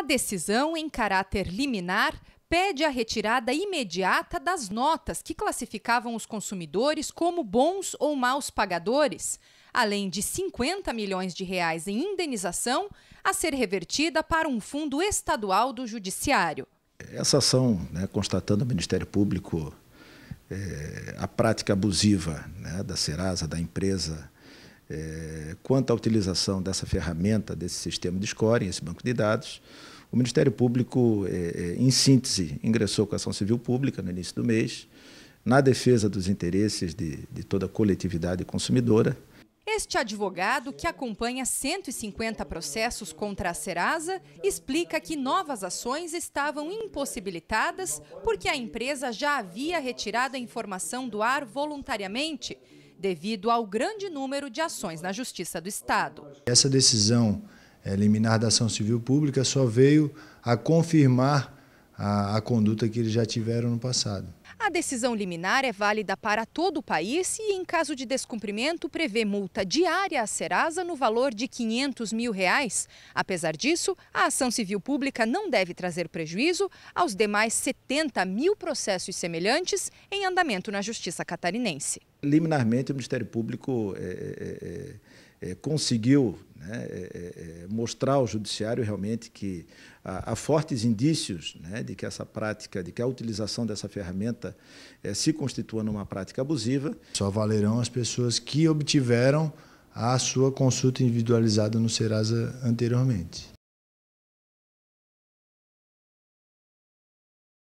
A decisão em caráter liminar pede a retirada imediata das notas que classificavam os consumidores como bons ou maus pagadores, além de 50 milhões de reais em indenização a ser revertida para um fundo estadual do judiciário. Essa ação, né, constatando o Ministério Público é, a prática abusiva né, da Serasa, da empresa, é, quanto à utilização dessa ferramenta, desse sistema de scoring, esse banco de dados, o Ministério Público, é, em síntese, ingressou com a ação civil pública no início do mês, na defesa dos interesses de, de toda a coletividade consumidora. Este advogado, que acompanha 150 processos contra a Serasa, explica que novas ações estavam impossibilitadas porque a empresa já havia retirado a informação do ar voluntariamente devido ao grande número de ações na Justiça do Estado. Essa decisão eh, liminar da ação civil pública só veio a confirmar a, a conduta que eles já tiveram no passado. A decisão liminar é válida para todo o país e, em caso de descumprimento, prevê multa diária à Serasa no valor de 500 mil reais. Apesar disso, a ação civil pública não deve trazer prejuízo aos demais 70 mil processos semelhantes em andamento na Justiça catarinense. Liminarmente, o Ministério Público é, é, é é, conseguiu né, é, é, é, mostrar ao judiciário realmente que há, há fortes indícios né, de que essa prática, de que a utilização dessa ferramenta é, se constitua numa prática abusiva. Só valerão as pessoas que obtiveram a sua consulta individualizada no Serasa anteriormente.